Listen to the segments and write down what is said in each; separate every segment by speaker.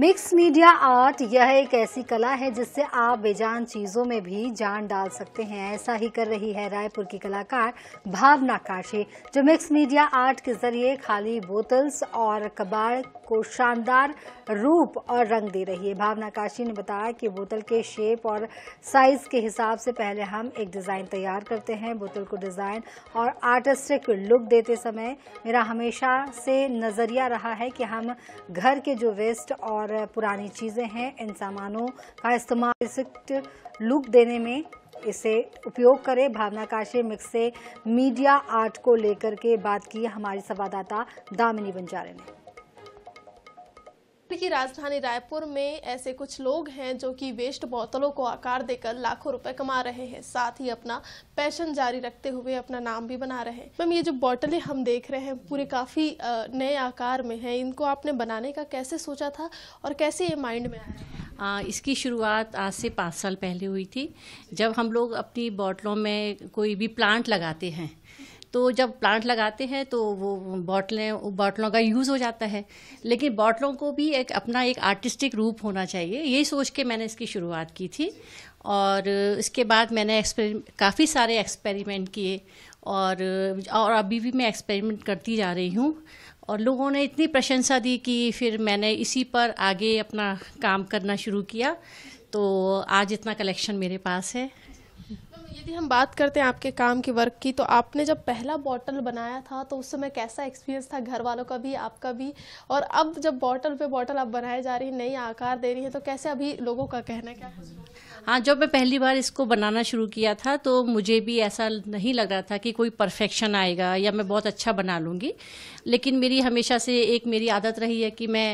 Speaker 1: mix media art यह एक ऐसी कला है जिससे आप बेजान चीज़ों में भी जान डाल सकते हैं ऐसा ही कर रही है रायपुर की कलाकार भावना काशी जो मिक्स मीडिया आर्ट के जरिए खाली बोतल्स और कबाड़ को शानदार रूप और रंग दे रही है भावना काशी ने बताया कि बोतल के शेप और साइज के हिसाब से पहले हम एक डिज़ाइन तैयार करते हैं बोतल को डिज़ाइन और आर्टिस्टिक लुक देते समय मेरा हमेशा से नज़रिया रहा है कि हम घर के जो वेस्ट और और पुरानी चीज़ें हैं इन सामानों का इस्तेमाल लुक देने में इसे उपयोग करें भावना काशे मिक्स से मीडिया आर्ट को लेकर के बात की हमारी संवाददाता दामिनी बंजारे ने
Speaker 2: की राजधानी रायपुर में ऐसे कुछ लोग हैं जो कि वेस्ट बोतलों को आकार देकर लाखों रुपए कमा रहे हैं साथ ही अपना पैशन जारी रखते हुए अपना नाम भी बना रहे हैं मैम ये जो बोतलें हम देख रहे हैं पूरे काफी नए आकार में है इनको आपने बनाने का कैसे सोचा था
Speaker 3: और कैसे ये माइंड में आया इसकी शुरुआत आज से पाँच साल पहले हुई थी जब हम लोग अपनी बॉटलों में कोई भी प्लांट लगाते हैं तो जब प्लांट लगाते हैं तो वो बॉटलें बॉटलों का यूज़ हो जाता है लेकिन बॉटलों को भी एक अपना एक आर्टिस्टिक रूप होना चाहिए यही सोच के मैंने इसकी शुरुआत की थी और इसके बाद मैंने काफ़ी सारे एक्सपेरिमेंट किए और और अभी भी मैं एक्सपेरिमेंट करती जा रही हूँ और लोगों ने इतनी प्रशंसा दी कि फिर मैंने इसी पर आगे अपना काम करना शुरू किया तो आज इतना कलेक्शन मेरे पास है
Speaker 2: यदि हम बात करते हैं आपके काम के वर्क की तो आपने जब पहला बॉटल बनाया था तो उस समय कैसा एक्सपीरियंस था घर वालों का भी आपका भी और अब जब बॉटल पे बॉटल आप बनाए जा रही है नई आकार दे रही है तो कैसे अभी लोगों का कहना क्या
Speaker 3: हाँ जब मैं पहली बार इसको बनाना शुरू किया था तो मुझे भी ऐसा नहीं लग रहा था कि कोई परफेक्शन आएगा या मैं बहुत अच्छा बना लूँगी लेकिन मेरी हमेशा से एक मेरी आदत रही है कि मैं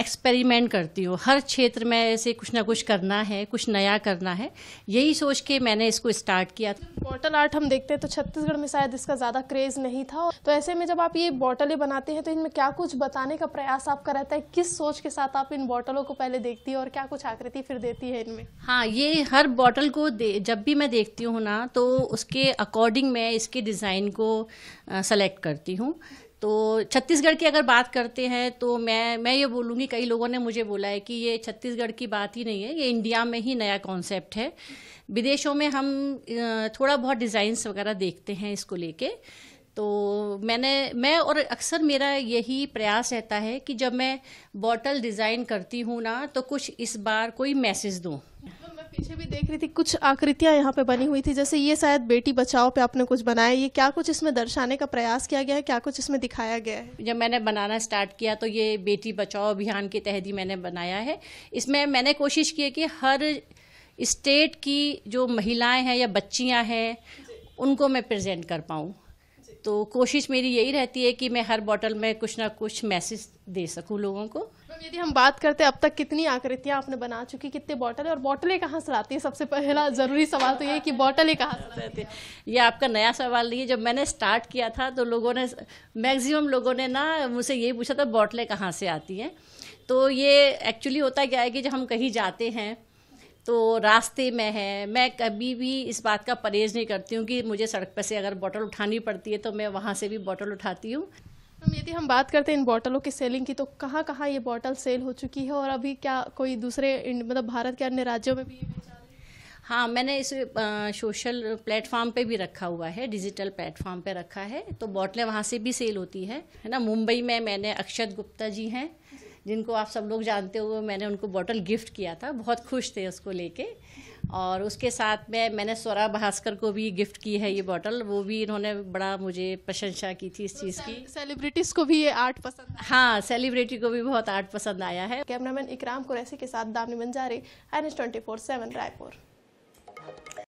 Speaker 3: एक्सपेरिमेंट करती हूँ हर क्षेत्र में ऐसे कुछ ना कुछ करना है कुछ नया करना है यही सोच के मैंने इसको स्टार्ट किया था बॉटल आर्ट हम देखते हैं तो छत्तीसगढ़ में शायद इसका ज़्यादा क्रेज़ नहीं
Speaker 2: था तो ऐसे में जब आप ये बॉटलें बनाते हैं तो इनमें क्या कुछ बताने का प्रयास आपका रहता है किस सोच के साथ आप इन बॉटलों को पहले देखती है और क्या कुछ आकृति फिर देती है इनमें
Speaker 3: हाँ ये हर बॉटल को जब भी मैं देखती हूँ ना तो उसके अकॉर्डिंग मैं इसके डिज़ाइन को सेलेक्ट करती हूँ तो छत्तीसगढ़ की अगर बात करते हैं तो मैं मैं ये बोलूँगी कई लोगों ने मुझे बोला है कि ये छत्तीसगढ़ की बात ही नहीं है ये इंडिया में ही नया कॉन्सेप्ट है विदेशों में हम थोड़ा बहुत डिज़ाइंस वगैरह देखते हैं इसको लेके तो मैंने मैं और अक्सर मेरा यही प्रयास रहता है कि जब मैं बॉटल डिज़ाइन करती हूँ ना तो कुछ इस बार कोई मैसेज दूँ पीछे भी देख रही थी कुछ
Speaker 2: आकृतियां यहाँ पे बनी हुई थी जैसे ये शायद बेटी बचाओ पे आपने कुछ बनाया ये क्या कुछ इसमें दर्शाने का प्रयास
Speaker 3: किया गया है क्या कुछ इसमें दिखाया गया है जब मैंने बनाना स्टार्ट किया तो ये बेटी बचाओ अभियान के तहत ही मैंने बनाया है इसमें मैंने कोशिश की है कि हर स्टेट की जो महिलाएं हैं या बच्चियां हैं उनको मैं प्रेजेंट कर पाऊँ तो कोशिश मेरी यही रहती है कि मैं हर बॉटल में कुछ ना कुछ मैसेज दे सकूं लोगों को
Speaker 2: यदि हम बात करते हैं अब तक कितनी आकृतियां आपने बना चुकी कितने बॉटल है और बॉटलें कहाँ से लाती है सबसे पहला ज़रूरी
Speaker 3: सवाल तो ये कि बॉटलें कहाँ से लाती है ये आपका नया सवाल नहीं है जब मैंने स्टार्ट किया था तो लोगों ने मैक्सिमम लोगों ने ना मुझसे यही पूछा था बॉटलें कहाँ से आती हैं तो ये एक्चुअली होता क्या है कि जब हम कहीं जाते हैं तो रास्ते में है मैं कभी भी इस बात का परहेज नहीं करती हूँ कि मुझे सड़क पर से अगर बॉटल उठानी पड़ती है तो मैं वहाँ से भी बॉटल उठाती हूँ
Speaker 2: यदि हम बात करते हैं इन बॉटलों की सेलिंग की तो कहाँ कहाँ ये बॉटल सेल हो चुकी है और अभी क्या कोई दूसरे मतलब भारत के अन्य राज्यों में भी ये
Speaker 3: हाँ मैंने इस सोशल प्लेटफॉर्म पे भी रखा हुआ है डिजिटल प्लेटफॉर्म पे रखा है तो बॉटलें वहाँ से भी सेल होती है है ना मुंबई में मैंने अक्षत गुप्ता जी हैं जिनको आप सब लोग जानते हो मैंने उनको बॉटल गिफ्ट किया था बहुत खुश थे उसको लेके और उसके साथ में मैंने स्वरा भास्कर को भी गिफ्ट की है ये बॉटल वो भी इन्होंने बड़ा मुझे प्रशंसा की थी इस तो चीज़ की सेलिब्रिटीज़ को भी ये आर्ट पसंद हाँ सेलिब्रिटी को भी बहुत आर्ट पसंद आया
Speaker 2: है कैमरामैन इकराम कुरैसी के साथ Damni Banjare N S twenty four seven Raipur